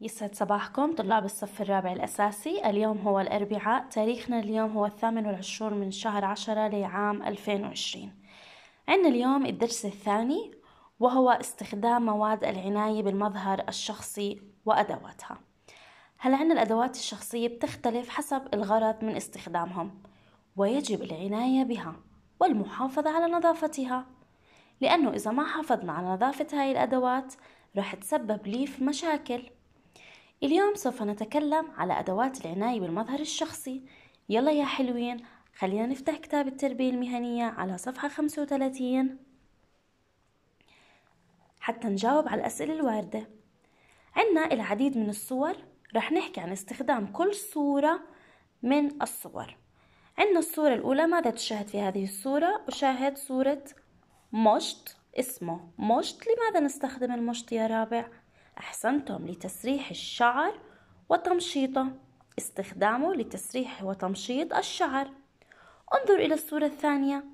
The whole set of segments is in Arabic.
يسعد صباحكم طلاب الصف الرابع الأساسي اليوم هو الأربعاء تاريخنا اليوم هو الثامن والعشرون من شهر عشرة لعام 2020 عندنا اليوم الدرس الثاني وهو استخدام مواد العناية بالمظهر الشخصي وأدواتها هلا عندنا الأدوات الشخصية بتختلف حسب الغرض من استخدامهم ويجب العناية بها والمحافظة على نظافتها لأنه إذا ما حافظنا على نظافة هاي الأدوات رح تسبب لي في مشاكل اليوم سوف نتكلم على أدوات العناية بالمظهر الشخصي يلا يا حلوين خلينا نفتح كتاب التربية المهنية على صفحة 35 حتى نجاوب على الأسئلة الواردة عنا العديد من الصور رح نحكي عن استخدام كل صورة من الصور عنا الصورة الأولى ماذا تشاهد في هذه الصورة؟ أشاهد صورة مشط اسمه مشط لماذا نستخدم المشط يا رابع؟ أحسنتم لتسريح الشعر وتمشيطه استخدامه لتسريح وتمشيط الشعر انظر إلى الصورة الثانية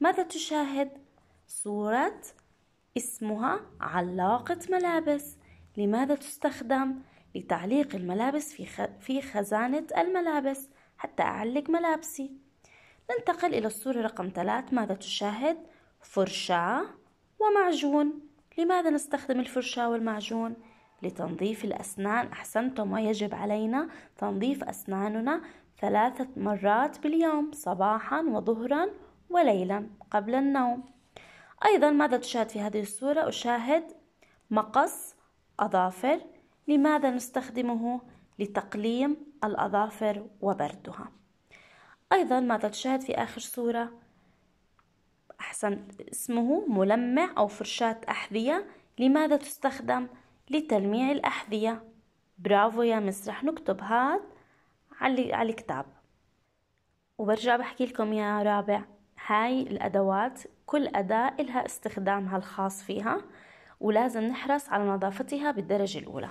ماذا تشاهد؟ صورة اسمها علاقة ملابس لماذا تستخدم؟ لتعليق الملابس في خزانة الملابس حتى أعلق ملابسي ننتقل إلى الصورة رقم ثلاث ماذا تشاهد؟ فرشاة ومعجون لماذا نستخدم الفرشاة والمعجون؟ لتنظيف الأسنان أحسنتم ويجب علينا تنظيف أسناننا ثلاثة مرات باليوم صباحا وظهرا وليلا قبل النوم أيضا ماذا تشاهد في هذه الصورة؟ أشاهد مقص أظافر لماذا نستخدمه؟ لتقليم الأظافر وبردها أيضا ماذا تشاهد في آخر صورة؟ أحسن اسمه ملمع أو فرشاة أحذية لماذا تستخدم؟ لتلميع الأحذية برافو يا مس رح نكتب هاد على الكتاب وبرجع بحكي لكم يا رابع هاي الأدوات كل أداة إلها استخدامها الخاص فيها ولازم نحرص على نظافتها بالدرجة الأولى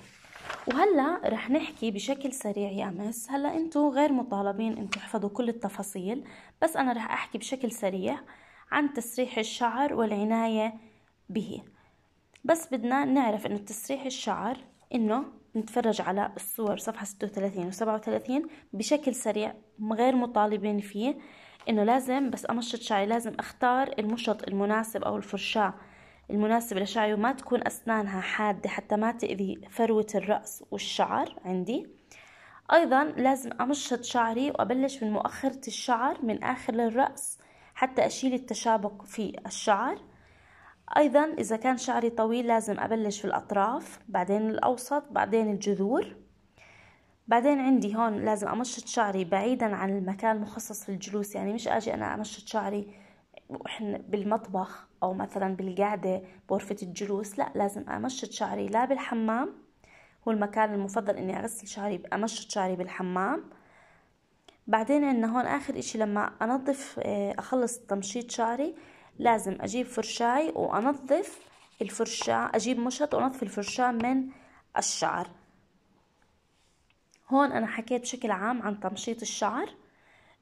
وهلا رح نحكي بشكل سريع يا مس هلا انتو غير مطالبين ان تحفظوا كل التفاصيل بس انا رح احكي بشكل سريع عن تسريح الشعر والعناية به بس بدنا نعرف انه تسريح الشعر انه نتفرج على الصور صفحة 36 و 37 بشكل سريع غير مطالبين فيه انه لازم بس امشط شعري لازم اختار المشط المناسب او الفرشاة المناسبة لشعري وما تكون أسنانها حادة حتى ما تأذي فروة الرأس والشعر عندي أيضا لازم أمشط شعري وأبلش من مؤخرة الشعر من آخر الرأس حتى أشيل التشابك في الشعر أيضا إذا كان شعري طويل لازم أبلش في الأطراف بعدين الأوسط بعدين الجذور بعدين عندي هون لازم أمشط شعري بعيدا عن المكان المخصص للجلوس يعني مش أجي أنا أمشط شعري وإحنا بالمطبخ أو مثلا بالقعدة بغرفة الجلوس لا لازم أمشط شعري لا بالحمام هو المكان المفضل إني أغسل شعري أمشط شعري بالحمام بعدين عنا هون اخر اشي لما انظف آه، اخلص تمشيط شعري لازم اجيب فرشاي وانظف الفرشاة اجيب مشط وانظف الفرشاة من الشعر هون انا حكيت بشكل عام عن تمشيط الشعر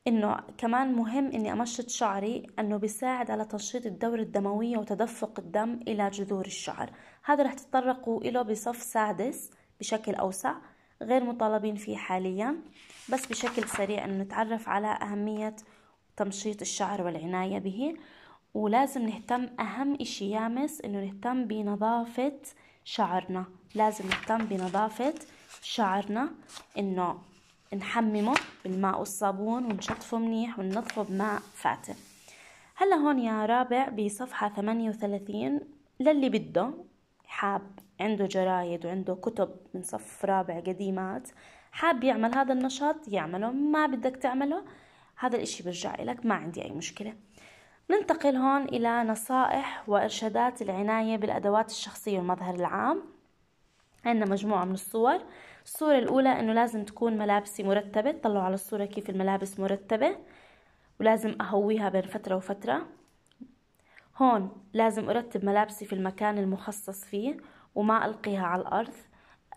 انه كمان مهم اني امشط شعري انه بيساعد على تنشيط الدورة الدموية وتدفق الدم الى جذور الشعر هذا رح تتطرقوا له بصف سادس بشكل اوسع غير مطالبين فيه حاليا بس بشكل سريع أن نتعرف على أهمية تمشيط الشعر والعناية به ولازم نهتم أهم إشي يامس إنه نهتم بنظافة شعرنا لازم نهتم بنظافة شعرنا إنه نحممه بالماء والصابون ونشطفه منيح وننظفه بماء فاتن هلا هون يا رابع بصفحة 38 للي بده حاب عنده جرايد وعنده كتب من صف رابع قديمات حاب يعمل هذا النشاط يعمله ما بدك تعمله هذا الاشي برجع لك ما عندي اي مشكلة ننتقل هون الى نصائح وارشادات العناية بالادوات الشخصية والمظهر العام عندنا مجموعة من الصور الصورة الأولى أنه لازم تكون ملابسي مرتبة طلعوا على الصورة كيف الملابس مرتبة ولازم أهويها بين فترة وفترة هون لازم أرتب ملابسي في المكان المخصص فيه وما ألقيها على الأرض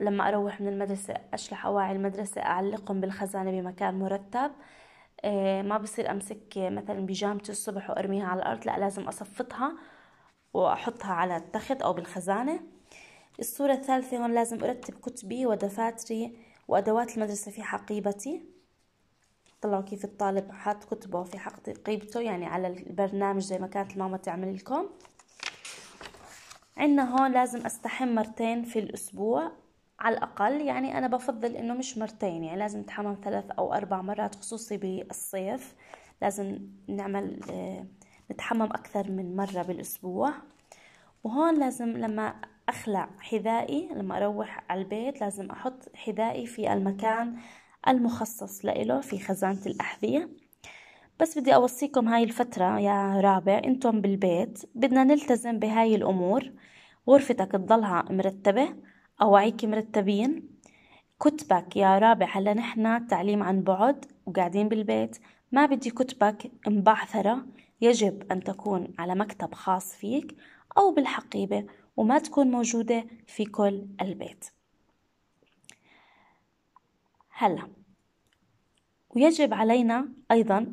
لما أروح من المدرسة أشلح أواعي المدرسة أعلقهم بالخزانة بمكان مرتب إيه، ما بصير أمسك مثلا بيجامتي الصبح وأرميها على الأرض لا لازم أصفطها وأحطها على التخت أو بالخزانة الصورة الثالثة هون لازم أرتب كتبي ودفاتري وأدوات المدرسة في حقيبتي طلعوا كيف الطالب حط كتبه في حق قيبته يعني على البرنامج زي ما كانت الماما تعمل لكم عندنا هون لازم استحم مرتين في الاسبوع على الاقل يعني انا بفضل انه مش مرتين يعني لازم نتحمم ثلاث او اربع مرات خصوصي بالصيف لازم نعمل آه، نتحمم اكثر من مره بالاسبوع وهون لازم لما اخلع حذائي لما اروح على البيت لازم احط حذائي في المكان المخصص لإله في خزانة الأحذية بس بدي أوصيكم هاي الفترة يا رابع انتم بالبيت بدنا نلتزم بهاي الأمور غرفتك تضلها مرتبة أواعيك مرتبين كتبك يا رابع هلا نحن تعليم عن بعد وقاعدين بالبيت ما بدي كتبك مبعثرة يجب أن تكون على مكتب خاص فيك أو بالحقيبة وما تكون موجودة في كل البيت هلا ويجب علينا أيضا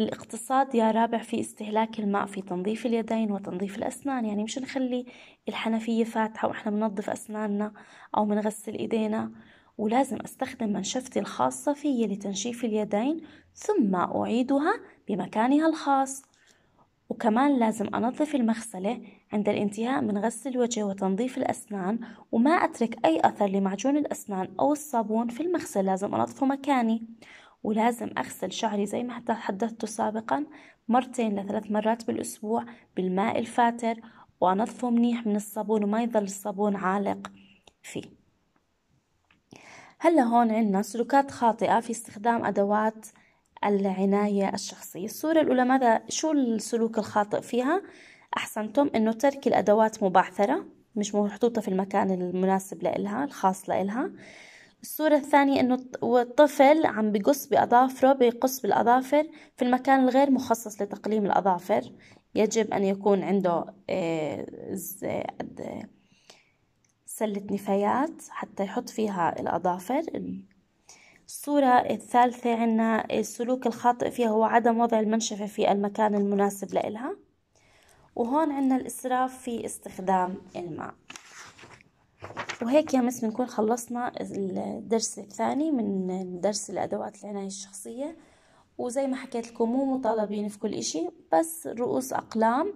الاقتصاد يا رابع في استهلاك الماء في تنظيف اليدين وتنظيف الأسنان يعني مش نخلي الحنفية فاتحة وإحنا بننظف أسناننا أو بنغسل إيدينا ولازم أستخدم منشفتي الخاصة في لتنشيف اليدين ثم أعيدها بمكانها الخاص وكمان لازم أنظف المغسلة عند الانتهاء من غسل الوجه وتنظيف الأسنان وما أترك أي أثر لمعجون الأسنان أو الصابون في المغسل لازم أنظفه مكاني ولازم أغسل شعري زي ما تحدثت سابقا مرتين لثلاث مرات بالأسبوع بالماء الفاتر وأنظفه منيح من الصابون وما يظل الصابون عالق فيه هلا هون عنا سلوكات خاطئة في استخدام أدوات العناية الشخصية الصورة الأولى ماذا شو السلوك الخاطئ فيها أحسنتم أنه ترك الأدوات مبعثرة مش محطوطة في المكان المناسب لإلها الخاص لإلها الصورة الثانية أنه الطفل عم بقص بأظافره بقص بالأظافر في المكان الغير مخصص لتقليم الأظافر يجب أن يكون عنده آه، آه، سلة نفايات حتى يحط فيها الأظافر الصورة الثالثة عنا السلوك الخاطئ فيها هو عدم وضع المنشفة في المكان المناسب لإلها وهون عنا الإسراف في استخدام الماء وهيك يا مس بنكون خلصنا الدرس الثاني من درس الأدوات العناية الشخصية وزي ما حكيت لكم مو مطالبين في كل إشي بس رؤوس أقلام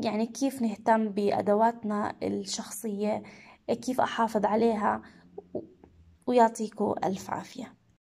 يعني كيف نهتم بأدواتنا الشخصية كيف أحافظ عليها ويعطيكم ألف عافية